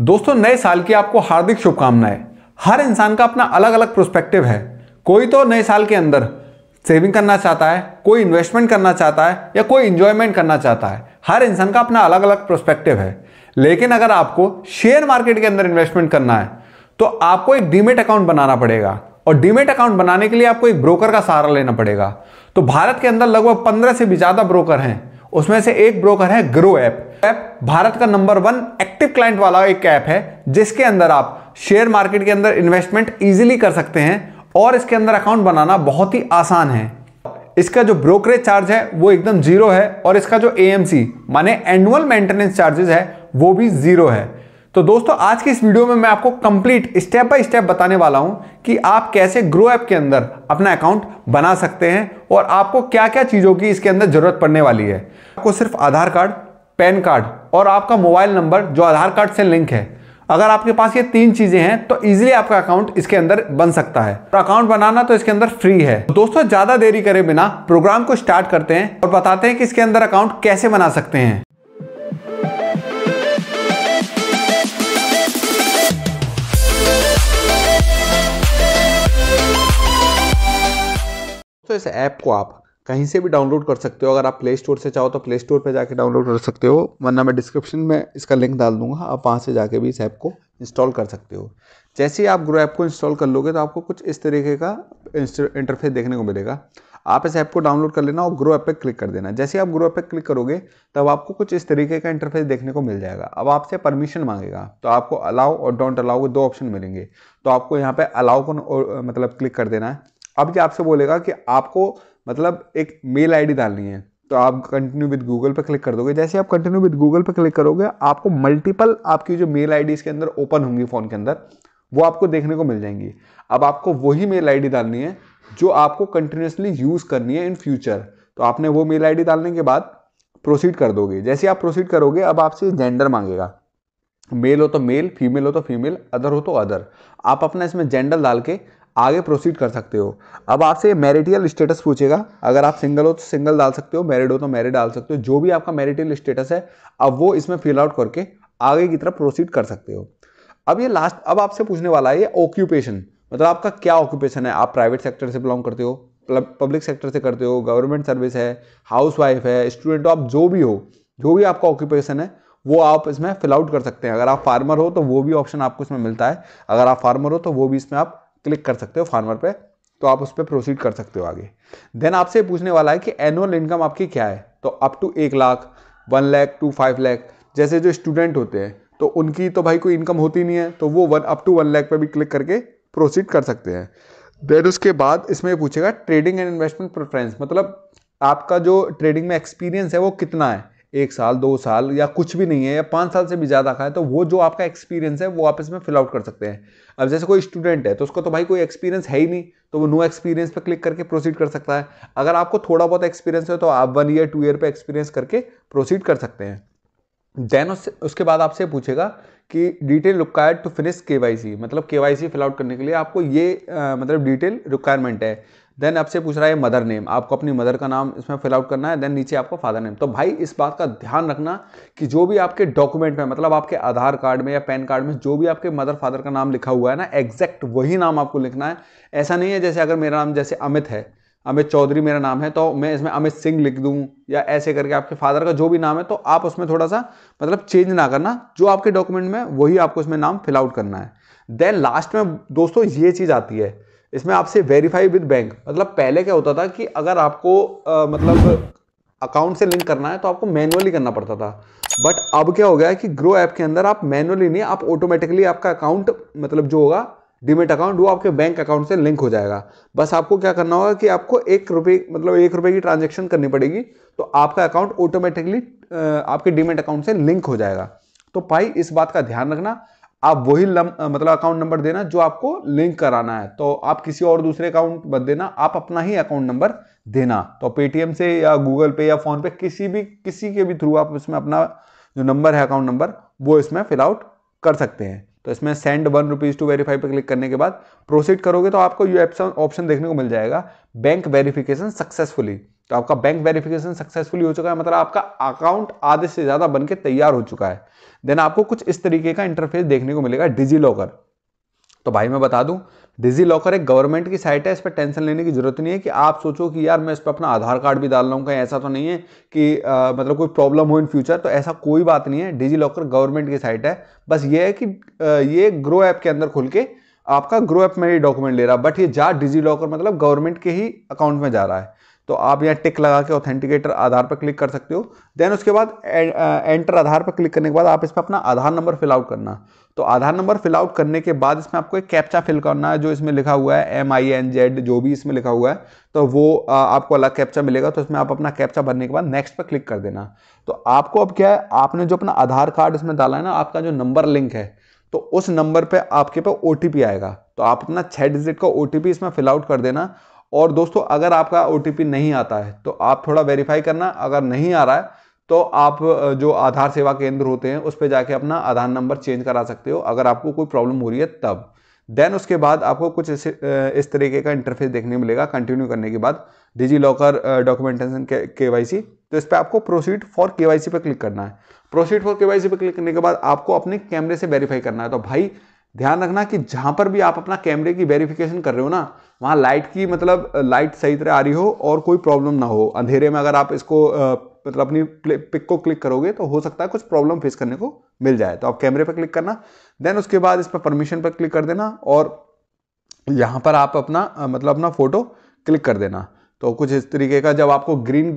दोस्तों नए साल की आपको हार्दिक शुभकामनाएं हर इंसान का अपना अलग अलग प्रोस्पेक्टिव है कोई तो नए साल के अंदर सेविंग करना चाहता है कोई इन्वेस्टमेंट करना चाहता है या कोई इंजॉयमेंट करना चाहता है हर इंसान का अपना अलग अलग प्रोस्पेक्टिव है लेकिन अगर आपको शेयर मार्केट के अंदर इन्वेस्टमेंट करना है तो आपको एक डीमेट अकाउंट बनाना पड़ेगा और डीमेट अकाउंट बनाने के लिए आपको एक ब्रोकर का सहारा लेना पड़ेगा तो भारत के अंदर लगभग पंद्रह से भी ज़्यादा ब्रोकर हैं उसमें से एक ब्रोकर है ग्रो ऐप ऐप भारत का नंबर वन एक्टिव क्लाइंट वाला एक ऐप है जिसके अंदर आप शेयर मार्केट के अंदर इन्वेस्टमेंट इजीली कर सकते हैं और इसके अंदर अकाउंट बनाना बहुत ही आसान है इसका जो ब्रोकरेज चार्ज है वो एकदम जीरो है और इसका जो ए माने एनुअल मेंटेनेंस चार्जेस है वो भी जीरो है तो दोस्तों आज की इस वीडियो में मैं आपको कंप्लीट स्टेप बाय स्टेप बताने वाला हूं कि आप कैसे ग्रो ऐप के अंदर अपना अकाउंट बना सकते हैं और आपको क्या क्या चीज़ों की इसके अंदर ज़रूरत पड़ने वाली है आपको सिर्फ आधार कार्ड पैन कार्ड और आपका मोबाइल नंबर जो आधार कार्ड से लिंक है अगर आपके पास ये तीन चीज़ें हैं तो इजीली आपका अकाउंट इसके अंदर बन सकता है और अकाउंट बनाना तो इसके अंदर फ्री है दोस्तों ज़्यादा देरी करे बिना प्रोग्राम को स्टार्ट करते हैं और बताते हैं कि इसके अंदर अकाउंट कैसे बना सकते हैं तो इस ऐप को आप कहीं से भी डाउनलोड कर सकते हो अगर आप प्ले स्टोर से चाहो तो प्ले स्टोर पर जाकर डाउनलोड कर सकते हो वरना मैं डिस्क्रिप्शन में इसका लिंक डाल दूंगा आप वहाँ से जाके भी इस ऐप को इंस्टॉल कर सकते हो जैसे ही आप ग्रो ऐप को इंस्टॉल कर लोगे तो आपको कुछ इस तरीके का इंटरफेस देखने को मिलेगा आप इस ऐप को डाउनलोड कर लेना और ग्रो ऐप पर क्लिक कर देना जैसे आप ग्रो ऐप पर क्लिक करोगे तब आपको कुछ इस तरीके का इंटरफेस देखने को मिल जाएगा अब आपसे परमिशन मांगेगा तो आपको अलाउ और डोंट अलाउ के दो ऑप्शन मिलेंगे तो आपको यहाँ पे अलाउ को मतलब क्लिक कर देना है अब ये आपसे बोलेगा कि आपको मतलब एक मेल आईडी डालनी है तो आप कंटिन्यू विद गूगल पर क्लिक कर दोगे जैसे आप कंटिन्यू विद गूगल पर क्लिक करोगे आपको मल्टीपल आपकी जो मेल आई इसके अंदर ओपन होंगी फ़ोन के अंदर वो आपको देखने को मिल जाएंगी अब आपको वही मेल आईडी डालनी है जो आपको कंटिन्यूसली यूज़ करनी है इन फ्यूचर तो आपने वो मेल आईडी डालने के बाद प्रोसीड कर दोगे जैसे आप प्रोसीड करोगे अब आपसे जेंडर मांगेगा मेल हो तो मेल फीमेल हो तो फीमेल अदर हो तो अदर आप अपना इसमें जेंडर डाल के आगे प्रोसीड कर सकते हो अब आपसे मैरिटियल स्टेटस पूछेगा अगर आप सिंगल हो तो सिंगल डाल सकते हो मैरिड हो तो मैरिड डाल सकते हो जो भी आपका मैरिटियल स्टेटस है अब वो इसमें फिल आउट करके आगे की तरफ प्रोसीड कर सकते हो अब ये लास्ट अब आपसे पूछने वाला है ये ऑक्यूपेशन मतलब आपका क्या ऑक्यूपेशन है आप प्राइवेट सेक्टर से बिलोंग करते हो पब्लिक मतलब सेक्टर से करते हो गवर्नमेंट सर्विस है हाउस वाइफ है स्टूडेंट हो आप जो भी हो जो भी आपका ऑक्यूपेशन है वो आप इसमें फिल आउट कर सकते हैं अगर आप फार्मर हो तो वो भी ऑप्शन आपको इसमें मिलता है अगर आप फार्मर हो तो वो भी इसमें आप क्लिक कर सकते हो फार्मर पे तो आप उस पर प्रोसीड कर सकते हो आगे देन आपसे पूछने वाला है कि एनुअल इनकम आपकी क्या है तो अप टू एक lakh one lakh to five lakh जैसे जो स्टूडेंट होते हैं तो उनकी तो भाई कोई इनकम होती नहीं है तो वो one up to one lakh पर भी क्लिक करके प्रोसीड कर सकते हैं देन उसके बाद इसमें पूछेगा ट्रेडिंग एंड इन्वेस्टमेंट प्रेफरेंस मतलब आपका जो ट्रेडिंग में एक्सपीरियंस है वो कितना है एक साल दो साल या कुछ भी नहीं है या पाँच साल से भी ज़्यादा का है तो वो जो आपका एक्सपीरियंस है वो आप इसमें फिलआउट कर सकते हैं अब जैसे कोई स्टूडेंट है तो उसको तो भाई कोई एक्सपीरियंस है ही नहीं तो वो नो एक्सपीरियंस पे क्लिक करके प्रोसीड कर सकता है अगर आपको थोड़ा बहुत एक्सपीरियंस है तो आप वन ईयर टू ईयर पर एक्सपीरियंस करके प्रोसीड कर सकते हैं देन उस, उसके बाद आपसे पूछेगा कि डिटेल रिक्वायर्ड टू फिनिश के मतलब के वाई सी फिल आउट करने के लिए आपको ये आ, मतलब डिटेल रिक्वायरमेंट है देन आपसे पूछ रहा है मदर नेम आपको अपनी मदर का नाम इसमें फिल आउट करना है देन नीचे आपको फादर नेम तो भाई इस बात का ध्यान रखना कि जो भी आपके डॉक्यूमेंट में मतलब आपके आधार कार्ड में या पैन कार्ड में जो भी आपके मदर फादर का नाम लिखा हुआ है ना एग्जैक्ट वही नाम आपको लिखना है ऐसा नहीं है जैसे अगर मेरा नाम जैसे अमित है अमित चौधरी मेरा नाम है तो मैं इसमें अमित सिंह लिख दूँ या ऐसे करके आपके फादर का जो भी नाम है तो आप उसमें थोड़ा सा मतलब चेंज ना करना जो आपके डॉक्यूमेंट में वही आपको उसमें नाम फिल आउट करना है देन लास्ट में दोस्तों ये चीज़ आती है इसमें आपसे वेरीफाई विद बैंक मतलब पहले क्या होता था कि अगर आपको आ, मतलब अकाउंट से लिंक करना है तो आपको मैनुअली करना पड़ता था बट अब क्या हो गया कि ग्रो ऐप के अंदर आप मैनुअली नहीं आप ऑटोमेटिकली आपका अकाउंट मतलब जो होगा डिमेट अकाउंट वो आपके बैंक अकाउंट से लिंक हो जाएगा बस आपको क्या करना होगा कि आपको एक रुपये मतलब एक रुपये की ट्रांजेक्शन करनी पड़ेगी तो आपका अकाउंट ऑटोमेटिकली आपके डिमेट अकाउंट से लिंक हो जाएगा तो भाई इस बात का ध्यान रखना आप वही मतलब अकाउंट नंबर देना जो आपको लिंक कराना है तो आप किसी और दूसरे अकाउंट मत देना आप अपना ही अकाउंट नंबर देना तो पेटीएम से या गूगल पे या फोन पे किसी भी किसी के भी थ्रू आप इसमें अपना जो नंबर है अकाउंट नंबर वो इसमें फिल आउट कर सकते हैं तो इसमें send one rupees to verify पर क्लिक करने के बाद प्रोसीड करोगे तो आपको ये ऑप्शन देखने को मिल जाएगा बैंक वेरिफिकेशन सक्सेसफुली तो आपका बैंक वेरिफिकेशन सक्सेसफुली हो चुका है मतलब आपका अकाउंट आधे से ज़्यादा बनकर तैयार हो चुका है देन आपको कुछ इस तरीके का इंटरफेस देखने को मिलेगा डिजी लॉकर तो भाई मैं बता दूं डिजी लॉकर एक गवर्नमेंट की साइट है इस पर टेंशन लेने की जरूरत नहीं है कि आप सोचो कि यार मैं इस पर अपना आधार कार्ड भी डाल रहा हूँ कहीं ऐसा तो नहीं है कि आ, मतलब कोई प्रॉब्लम हो इन फ्यूचर तो ऐसा कोई बात नहीं है डिजी लॉकर गवर्नमेंट की साइट है बस ये है कि आ, ये ग्रो ऐप के अंदर खुल के आपका ग्रो ऐप में ये डॉक्यूमेंट ले रहा बट ये जा डिजी लॉकर मतलब गवर्नमेंट के ही अकाउंट में जा रहा है तो आप यहाँ टिक लगा के ऑथेंटिकेटर आधार पर क्लिक कर सकते हो देन उसके बाद एंटर आधार पर क्लिक करने के बाद आप इसमें अपना आधार नंबर फिल आउट करना तो आधार नंबर फिल आउट करने के बाद इसमें आपको एक कैप्चा फिल करना है जो इसमें लिखा हुआ है एम आई एन जेड जो भी इसमें लिखा हुआ है तो वो आपको अलग कैप्चा मिलेगा तो इसमें आप अपना कैप्चा भरने के बाद नेक्स्ट पर क्लिक कर देना तो आपको अब क्या है आपने जो अपना आधार कार्ड इसमें डाला है ना आपका जो नंबर लिंक है तो उस नंबर पे आपके पे ओ आएगा तो आप अपना छः डिजिट का ओ इसमें फिल आउट कर देना और दोस्तों अगर आपका ओ नहीं आता है तो आप थोड़ा वेरीफाई करना अगर नहीं आ रहा है तो आप जो आधार सेवा केंद्र होते हैं उस पर जाके अपना आधार नंबर चेंज करा सकते हो अगर आपको कोई प्रॉब्लम हो रही है तब देन उसके बाद आपको कुछ इस, इस तरीके का इंटरफेस देखने मिलेगा कंटिन्यू करने के बाद DigiLocker documentation K Y C तो इस पर आपको प्रोसीड फॉर के सी पर क्लिक करना है प्रोसीड फॉर के सी पर क्लिक करने के बाद आपको अपने कैमरे से वेरीफाई करना है तो भाई ध्यान रखना कि जहां पर भी आप अपना कैमरे की वेरिफिकेशन कर रहे हो ना वहां लाइट की मतलब लाइट सही तरह आ रही हो और कोई प्रॉब्लम ना हो अंधेरे में अगर आप इसको मतलब अपनी पिक को क्लिक करोगे तो हो सकता है कुछ प्रॉब्लम फेस करने को मिल जाए तो आप कैमरे पर क्लिक करना देन उसके बाद इस पर परमिशन पर क्लिक कर देना और यहाँ पर आप अपना मतलब अपना फ़ोटो क्लिक कर देना तो कुछ इस तरीके का जब आपको ग्रीन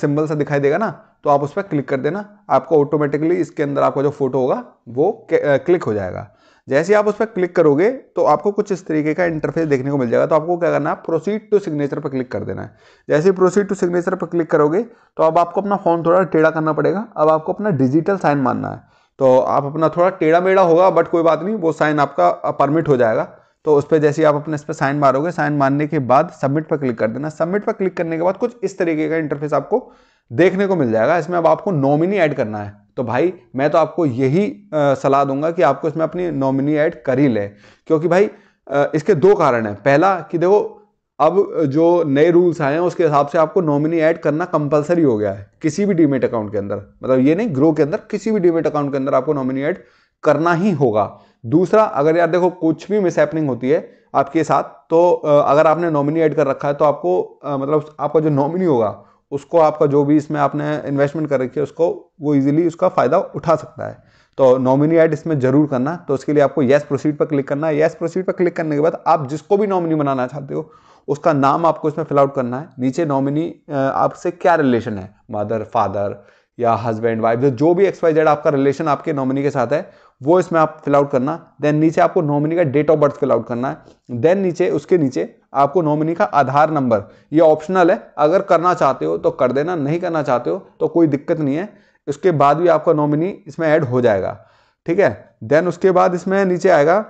सिंबल सा दिखाई देगा ना तो आप उस पर क्लिक कर देना आपको ऑटोमेटिकली इसके अंदर आपका जो फोटो होगा वो क्लिक हो जाएगा जैसे आप उस पर क्लिक करोगे तो आपको कुछ इस तरीके का इंटरफेस देखने को मिल जाएगा तो आपको क्या करना है प्रोसीड टू सिग्नेचर पर क्लिक कर देना है जैसे ही प्रोसीड टू सिग्नेचर पर क्लिक करोगे तो अब आपको अपना फ़ॉर्म थोड़ा टेढ़ा करना पड़ेगा अब आपको अपना डिजिटल साइन मानना है तो आप अपना थोड़ा टेढ़ा मेढ़ा होगा बट कोई बात नहीं वो साइन आपका परमिट हो जाएगा तो उस पर जैसे ही आप अपने इस पर साइन मारोगे साइन मारने के बाद सबमिट पर क्लिक कर देना सबमिट पर क्लिक करने के बाद कुछ इस तरीके का इंटरफेस आपको देखने को मिल जाएगा इसमें अब आपको नॉमिनी ऐड करना है तो भाई मैं तो आपको यही सलाह दूंगा कि आपको इसमें अपनी नॉमिनी ऐड कर ही लें क्योंकि भाई इसके दो कारण हैं पहला कि देखो अब जो नए रूल्स आए हैं उसके हिसाब से आपको नॉमिनी ऐड करना कंपलसरी हो गया है किसी भी डीमेट अकाउंट के अंदर मतलब ये नहीं ग्रो के अंदर किसी भी डीमेट अकाउंट के अंदर आपको नॉमिनी ऐड करना ही होगा दूसरा अगर यार देखो कुछ भी मिस होती है आपके साथ तो अगर आपने नॉमिनी ऐड कर रखा है तो आपको मतलब आपका जो नॉमिनी होगा उसको आपका जो भी इसमें आपने इन्वेस्टमेंट कर रखी है उसको वो इजीली उसका फ़ायदा उठा सकता है तो नॉमिनी ऐड इसमें जरूर करना तो उसके लिए आपको येस प्रोसीड पर क्लिक करना है येस प्रोसीड पर क्लिक करने के बाद आप जिसको भी नॉमिनी बनाना चाहते हो उसका नाम आपको इसमें फिलआउट करना है नीचे नॉमिनी आपसे क्या रिलेशन है मदर फादर या हस्बैंड वाइफ जो भी एक्सवाई जेड आपका रिलेशन आपके नॉमिनी के साथ है वो इसमें आप फिल आउट करना देन नीचे आपको नॉमिनी का date of birth fill out करना है देन नीचे उसके नीचे आपको नॉमिनी का आधार नंबर ये ऑप्शनल है अगर करना चाहते हो तो कर देना नहीं करना चाहते हो तो कोई दिक्कत नहीं है उसके बाद भी आपका नॉमिनी इसमें ऐड हो जाएगा ठीक है देन उसके बाद इसमें नीचे आएगा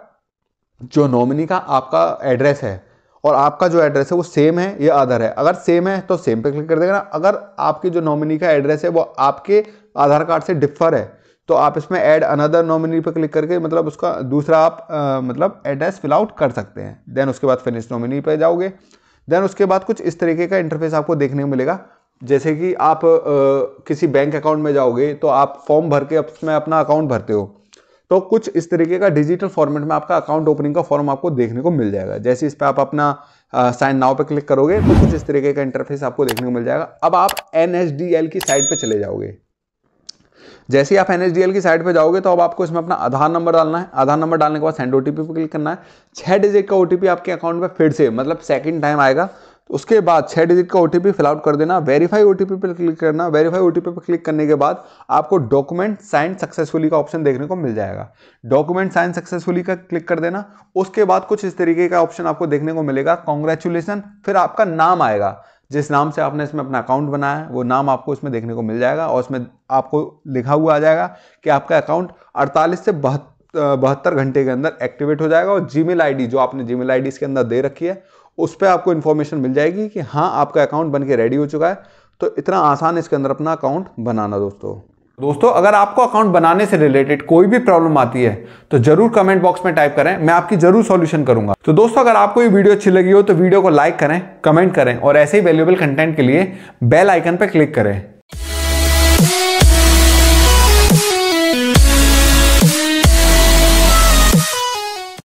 जो नॉमिनी का आपका एड्रेस है और आपका जो एड्रेस है वो सेम है या अदर है अगर सेम है तो सेम पे क्लिक कर देगा अगर आपकी जो नॉमिनी का एड्रेस है वो आपके आधार कार्ड से डिफर है तो आप इसमें ऐड अनदर नॉमिनी पर क्लिक करके मतलब उसका दूसरा आप आ, मतलब एड्रेस फिल आउट कर सकते हैं देन उसके बाद फिनिश नॉमिनी पर जाओगे देन उसके बाद कुछ इस तरीके का इंटरफेस आपको देखने को मिलेगा जैसे कि आप आ, किसी बैंक अकाउंट में जाओगे तो आप फॉर्म भर के उसमें अपना अकाउंट भरते हो तो कुछ इस तरीके का डिजिटल फॉर्मेट में आपका अकाउंट ओपनिंग का फॉर्म आपको देखने को मिल जाएगा जैसे इस पर आप अपना साइन नाव पर क्लिक करोगे तो कुछ इस तरीके का इंटरफेस आपको देखने को मिल जाएगा अब आप एन की साइट पर चले जाओगे जैसे ही आप एन की साइट पर जाओगे तो अब आपको इसमें अपना आधार नंबर डालना है आधार नंबर डालने के बाद सेंड ओ पर क्लिक करना है छह डिजिट का ओ आपके अकाउंट में फिर से मतलब सेकेंड टाइम आएगा तो उसके बाद छह डिजिट का ओ टी कर देना वेरीफाई ओ टी पर क्लिक करना वेरीफाई ओ टी पर क्लिक करने के बाद आपको डॉक्यूमेंट साइन सक्सेसफुली का ऑप्शन देखने को मिल जाएगा डॉक्यूमेंट साइन सक्सेसफुली का क्लिक कर देना उसके बाद कुछ इस तरीके का ऑप्शन आपको देखने को मिलेगा कॉन्ग्रेचुलेसन फिर आपका नाम आएगा जिस नाम से आपने इसमें अपना अकाउंट बनाया है वो नाम आपको इसमें देखने को मिल जाएगा और उसमें आपको लिखा हुआ आ जाएगा कि आपका अकाउंट 48 से बहत्तर घंटे के अंदर एक्टिवेट हो जाएगा और जीमेल आईडी जो आपने जीमेल आईडी इसके अंदर दे रखी है उस पर आपको इन्फॉर्मेशन मिल जाएगी कि हाँ आपका अकाउंट बन के रेडी हो चुका है तो इतना आसान इसके अंदर अपना अकाउंट बनाना दोस्तों दोस्तों अगर आपको अकाउंट बनाने से रिलेटेड कोई भी प्रॉब्लम आती है तो जरूर कमेंट बॉक्स में टाइप करें मैं आपकी जरूर सॉल्यूशन करूंगा तो दोस्तों अगर आपको ये वीडियो अच्छी लगी हो तो वीडियो को लाइक करें कमेंट करें और ऐसे ही वैल्यूएबल कंटेंट के लिए बेल आइकन पर क्लिक करें